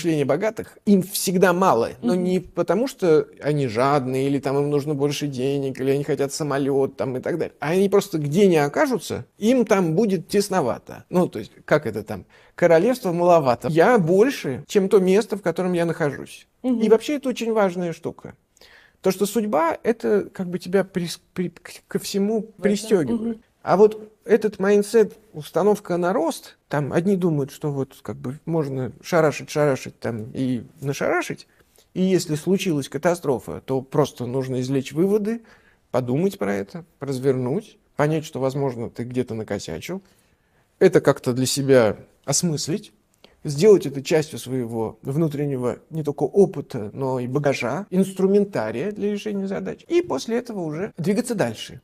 мышление богатых, им всегда мало. Но не потому, что они жадные, или там им нужно больше денег, или они хотят самолет там, и так далее. А они просто где не окажутся, им там будет тесновато. Ну, то есть, как это там? Королевство маловато. Я больше, чем то место, в котором я нахожусь. Угу. И вообще это очень важная штука. То, что судьба, это как бы тебя при, при, ко всему пристегивает. Угу. А вот этот майндсет, установка на рост, там одни думают, что вот как бы можно шарашить, шарашить там и нашарашить, и если случилась катастрофа, то просто нужно извлечь выводы, подумать про это, развернуть, понять, что, возможно, ты где-то накосячил, это как-то для себя осмыслить, сделать это частью своего внутреннего не только опыта, но и багажа, инструментария для решения задач, и после этого уже двигаться дальше.